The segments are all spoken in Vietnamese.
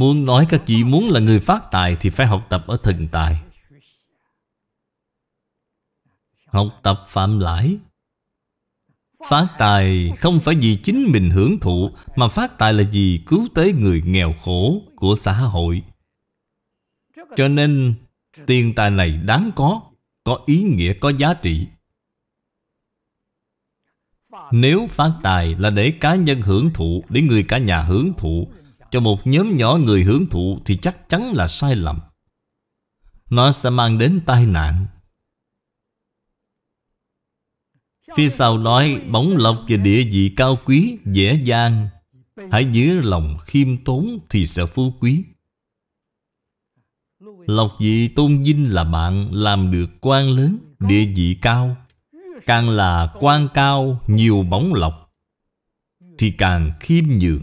Muốn nói các vị muốn là người phát tài Thì phải học tập ở thần tài Học tập phạm lãi Phát tài không phải vì chính mình hưởng thụ Mà phát tài là vì cứu tế người nghèo khổ của xã hội Cho nên tiền tài này đáng có Có ý nghĩa, có giá trị Nếu phát tài là để cá nhân hưởng thụ Để người cả nhà hưởng thụ cho một nhóm nhỏ người hưởng thụ thì chắc chắn là sai lầm. Nó sẽ mang đến tai nạn. Phía sau nói bóng lộc và địa vị cao quý, dễ dàng. Hãy giữ lòng khiêm tốn thì sẽ phú quý. Lộc vị tôn vinh là bạn làm được quan lớn, địa vị cao. Càng là quan cao, nhiều bóng lộc, thì càng khiêm nhường.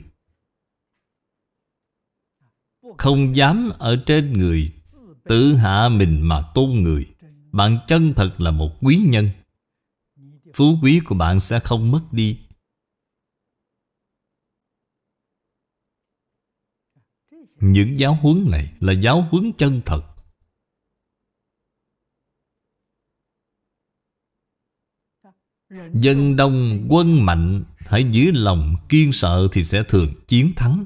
Không dám ở trên người Tự hạ mình mà tôn người Bạn chân thật là một quý nhân Phú quý của bạn sẽ không mất đi Những giáo huấn này là giáo huấn chân thật Dân đông quân mạnh Hãy giữ lòng kiên sợ thì sẽ thường chiến thắng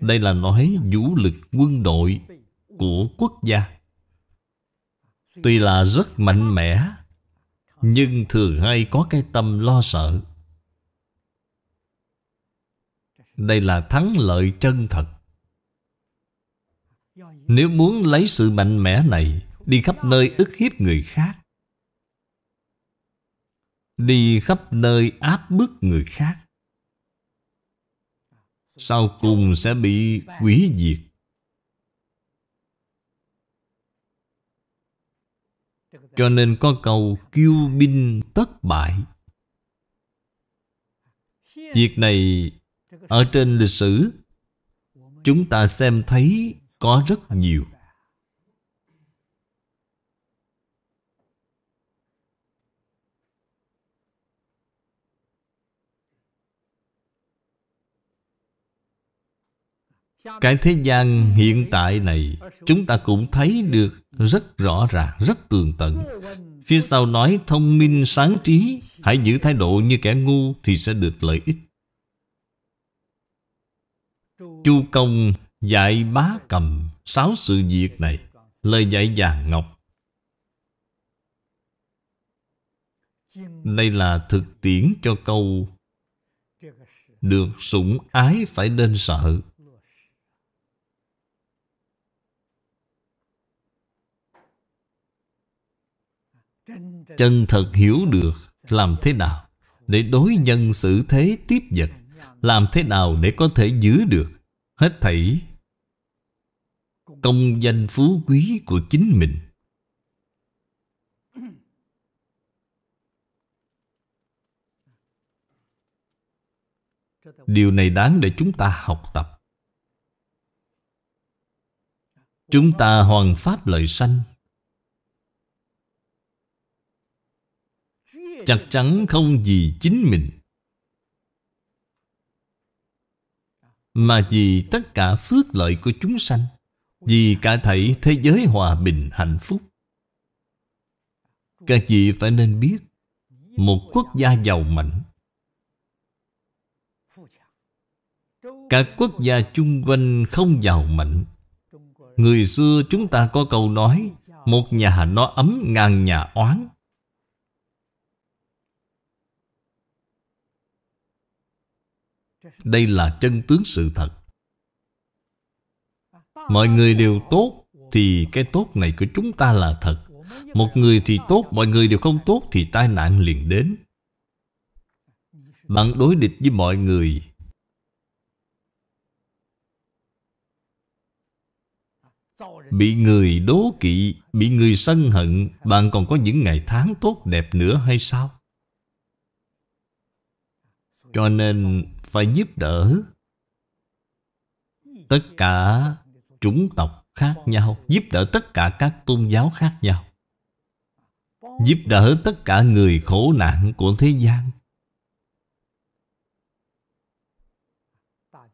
Đây là nói vũ lực quân đội của quốc gia Tuy là rất mạnh mẽ Nhưng thường hay có cái tâm lo sợ Đây là thắng lợi chân thật Nếu muốn lấy sự mạnh mẽ này Đi khắp nơi ức hiếp người khác Đi khắp nơi áp bức người khác sau cùng sẽ bị quỷ diệt Cho nên có câu kiêu binh tất bại Việc này ở trên lịch sử Chúng ta xem thấy có rất nhiều Cái thế gian hiện tại này Chúng ta cũng thấy được rất rõ ràng, rất tường tận Phía sau nói thông minh sáng trí Hãy giữ thái độ như kẻ ngu thì sẽ được lợi ích Chu Công dạy bá cầm sáu sự việc này Lời dạy vàng ngọc Đây là thực tiễn cho câu Được sủng ái phải nên sợ chân thật hiểu được làm thế nào để đối nhân xử thế tiếp vật làm thế nào để có thể giữ được hết thảy công danh phú quý của chính mình điều này đáng để chúng ta học tập chúng ta hoàn pháp lợi sanh Chắc chắn không vì chính mình Mà vì tất cả phước lợi của chúng sanh Vì cả thảy thế giới hòa bình hạnh phúc Các vị phải nên biết Một quốc gia giàu mạnh cả quốc gia chung quanh không giàu mạnh Người xưa chúng ta có câu nói Một nhà nó ấm ngàn nhà oán Đây là chân tướng sự thật Mọi người đều tốt Thì cái tốt này của chúng ta là thật Một người thì tốt Mọi người đều không tốt Thì tai nạn liền đến Bạn đối địch với mọi người Bị người đố kỵ Bị người sân hận Bạn còn có những ngày tháng tốt đẹp nữa hay sao? Cho nên phải giúp đỡ tất cả chủng tộc khác nhau, giúp đỡ tất cả các tôn giáo khác nhau, giúp đỡ tất cả người khổ nạn của thế gian.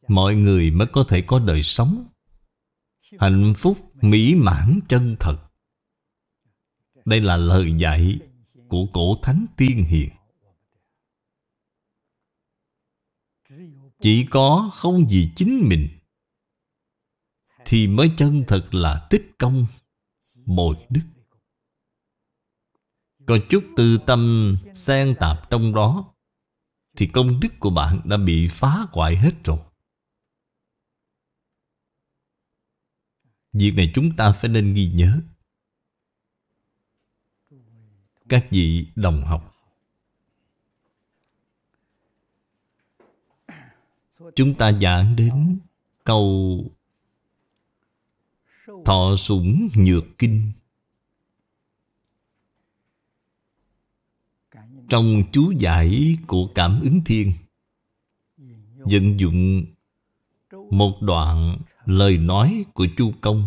Mọi người mới có thể có đời sống hạnh phúc mỹ mãn chân thật. Đây là lời dạy của cổ thánh tiên hiền. Chỉ có không vì chính mình Thì mới chân thật là tích công Bồi đức Có chút tư tâm xen tạp trong đó Thì công đức của bạn đã bị phá hoại hết rồi Việc này chúng ta phải nên ghi nhớ Các vị đồng học Chúng ta giảng đến câu Thọ sủng nhược kinh Trong chú giải của Cảm ứng Thiên Dẫn dụng một đoạn lời nói của Chu Công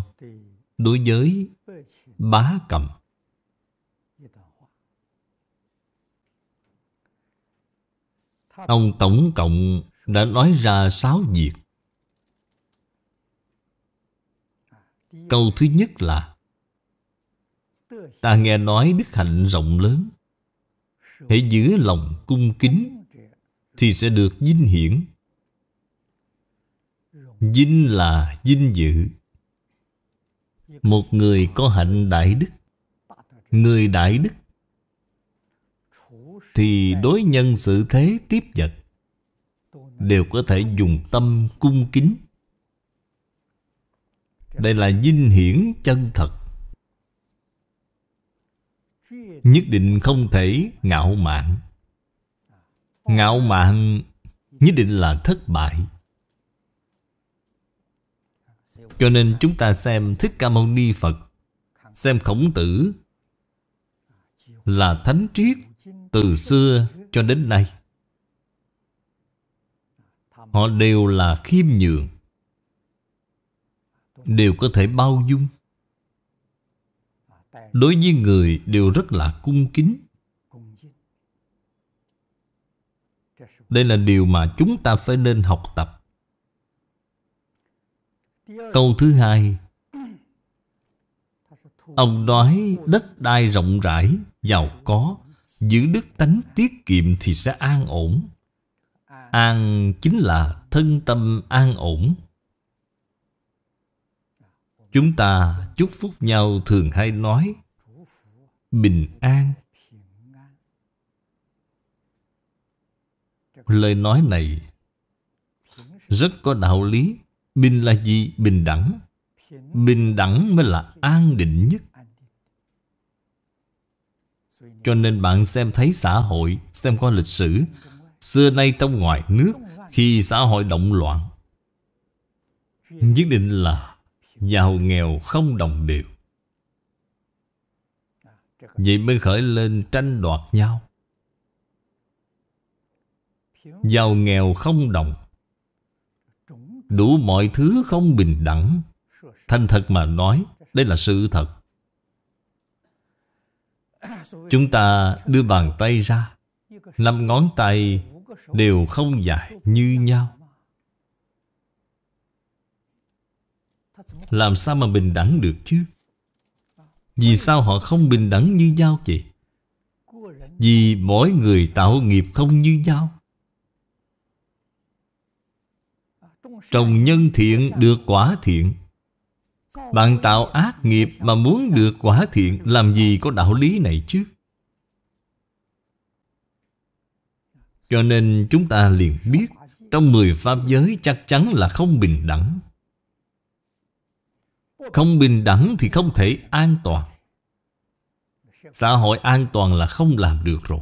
Đối với bá cầm Ông tổng cộng đã nói ra sáu việc. Câu thứ nhất là Ta nghe nói đức hạnh rộng lớn Hãy giữ lòng cung kính Thì sẽ được vinh hiển Vinh là vinh dự Một người có hạnh đại đức Người đại đức Thì đối nhân xử thế tiếp vật đều có thể dùng tâm cung kính đây là vinh hiển chân thật nhất định không thể ngạo mạn ngạo mạn nhất định là thất bại cho nên chúng ta xem thích ca mâu ni phật xem khổng tử là thánh triết từ xưa cho đến nay Họ đều là khiêm nhường Đều có thể bao dung Đối với người đều rất là cung kính Đây là điều mà chúng ta phải nên học tập Câu thứ hai Ông nói đất đai rộng rãi, giàu có Giữ đức tánh tiết kiệm thì sẽ an ổn an chính là thân tâm an ổn. Chúng ta chúc phúc nhau thường hay nói bình an. Lời nói này rất có đạo lý. Bình là gì? Bình đẳng. Bình đẳng mới là an định nhất. Cho nên bạn xem thấy xã hội, xem qua lịch sử, Xưa nay trong ngoài nước Khi xã hội động loạn Nhất định là Giàu nghèo không đồng đều Vậy mới khởi lên tranh đoạt nhau Giàu nghèo không đồng Đủ mọi thứ không bình đẳng Thành thật mà nói Đây là sự thật Chúng ta đưa bàn tay ra Năm ngón tay đều không dài như nhau Làm sao mà bình đẳng được chứ Vì sao họ không bình đẳng như nhau vậy Vì mỗi người tạo nghiệp không như nhau Trồng nhân thiện được quả thiện Bạn tạo ác nghiệp mà muốn được quả thiện Làm gì có đạo lý này chứ Cho nên chúng ta liền biết Trong 10 pháp giới chắc chắn là không bình đẳng Không bình đẳng thì không thể an toàn Xã hội an toàn là không làm được rồi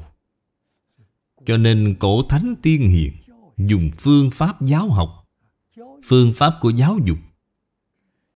Cho nên cổ thánh tiên hiền Dùng phương pháp giáo học Phương pháp của giáo dục